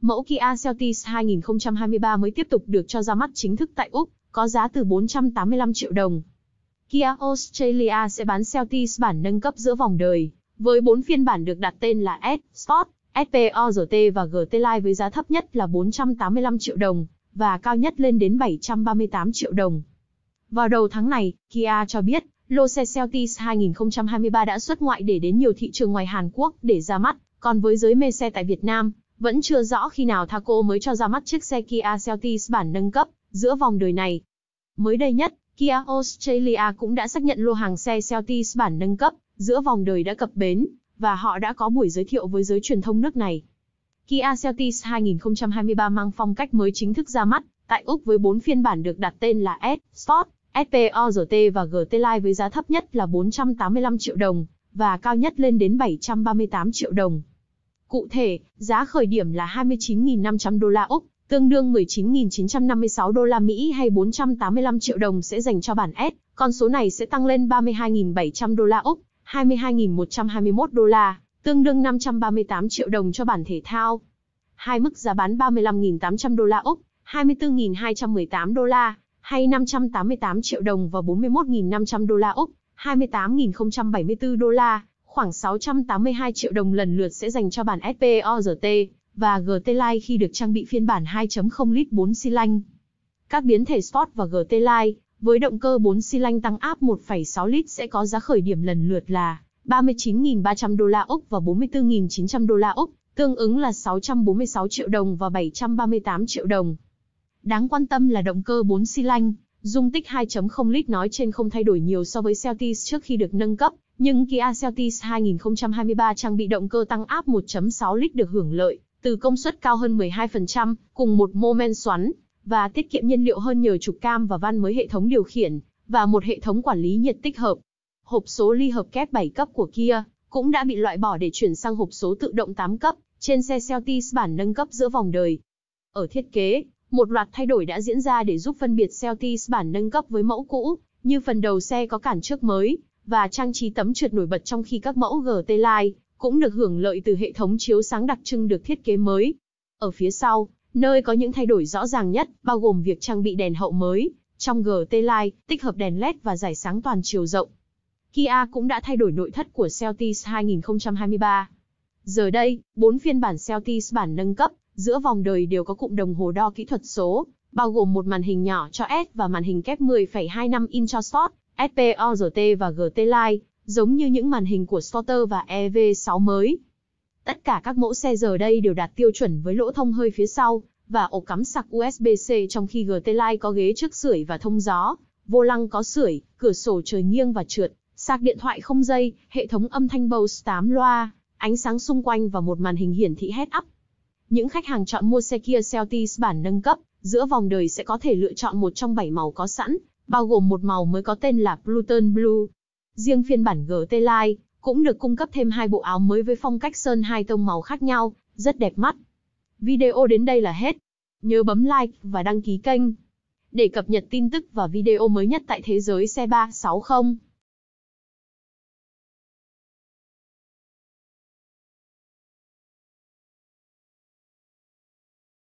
Mẫu Kia Celtis 2023 mới tiếp tục được cho ra mắt chính thức tại Úc, có giá từ 485 triệu đồng. Kia Australia sẽ bán Celtis bản nâng cấp giữa vòng đời, với 4 phiên bản được đặt tên là S, Sport, SPORT và GT Line với giá thấp nhất là 485 triệu đồng và cao nhất lên đến 738 triệu đồng. Vào đầu tháng này, Kia cho biết, lô xe Celtis 2023 đã xuất ngoại để đến nhiều thị trường ngoài Hàn Quốc để ra mắt, còn với giới mê xe tại Việt Nam, vẫn chưa rõ khi nào Thaco mới cho ra mắt chiếc xe Kia Seltis bản nâng cấp, giữa vòng đời này. Mới đây nhất, Kia Australia cũng đã xác nhận lô hàng xe Seltis bản nâng cấp, giữa vòng đời đã cập bến, và họ đã có buổi giới thiệu với giới truyền thông nước này. Kia Seltis 2023 mang phong cách mới chính thức ra mắt, tại Úc với 4 phiên bản được đặt tên là S, Sport, SPORT và GT Line với giá thấp nhất là 485 triệu đồng, và cao nhất lên đến 738 triệu đồng. Cụ thể, giá khởi điểm là 29.500 đô la Úc, tương đương 19.956 đô la Mỹ hay 485 triệu đồng sẽ dành cho bản S, con số này sẽ tăng lên 32.700 đô la Úc, 22.121 đô la, tương đương 538 triệu đồng cho bản thể thao. Hai mức giá bán 35.800 đô la Úc, 24.218 đô la, hay 588 triệu đồng và 41.500 đô la Úc, 28.074 đô la khoảng 682 triệu đồng lần lượt sẽ dành cho bản SPORT và GT Line khi được trang bị phiên bản 2.0 lít 4 xi lanh. Các biến thể Sport và GT Line với động cơ 4 xi lanh tăng áp 1,6 lít sẽ có giá khởi điểm lần lượt là 39.300 đô la Úc và 44.900 đô la Úc, tương ứng là 646 triệu đồng và 738 triệu đồng. Đáng quan tâm là động cơ 4 xi lanh Dung tích 2.0 lít nói trên không thay đổi nhiều so với Celtis trước khi được nâng cấp, nhưng Kia Celtis 2023 trang bị động cơ tăng áp 1.6 lít được hưởng lợi từ công suất cao hơn 12%, cùng một mô men xoắn và tiết kiệm nhiên liệu hơn nhờ trục cam và van mới hệ thống điều khiển và một hệ thống quản lý nhiệt tích hợp. Hộp số ly hợp kép 7 cấp của Kia cũng đã bị loại bỏ để chuyển sang hộp số tự động 8 cấp trên xe Celtis bản nâng cấp giữa vòng đời. Ở thiết kế, một loạt thay đổi đã diễn ra để giúp phân biệt Celtis bản nâng cấp với mẫu cũ, như phần đầu xe có cản trước mới, và trang trí tấm trượt nổi bật trong khi các mẫu GT Line cũng được hưởng lợi từ hệ thống chiếu sáng đặc trưng được thiết kế mới. Ở phía sau, nơi có những thay đổi rõ ràng nhất, bao gồm việc trang bị đèn hậu mới, trong GT Line, tích hợp đèn LED và giải sáng toàn chiều rộng. Kia cũng đã thay đổi nội thất của Celtis 2023. Giờ đây, bốn phiên bản Celtis bản nâng cấp Giữa vòng đời đều có cụm đồng hồ đo kỹ thuật số, bao gồm một màn hình nhỏ cho S và màn hình kép 10,25 inch cho Sport, SPORT và GT Line, giống như những màn hình của Sporter và EV6 mới. Tất cả các mẫu xe giờ đây đều đạt tiêu chuẩn với lỗ thông hơi phía sau và ổ cắm sạc USB-C trong khi GT Line có ghế trước sưởi và thông gió, vô lăng có sưởi, cửa sổ trời nghiêng và trượt, sạc điện thoại không dây, hệ thống âm thanh Bose 8 loa, ánh sáng xung quanh và một màn hình hiển thị head-up. Những khách hàng chọn mua xe Kia Celtis bản nâng cấp, giữa vòng đời sẽ có thể lựa chọn một trong 7 màu có sẵn, bao gồm một màu mới có tên là Pluton Blue. Riêng phiên bản GT Line cũng được cung cấp thêm hai bộ áo mới với phong cách sơn hai tông màu khác nhau, rất đẹp mắt. Video đến đây là hết. Nhớ bấm like và đăng ký kênh để cập nhật tin tức và video mới nhất tại thế giới xe 360.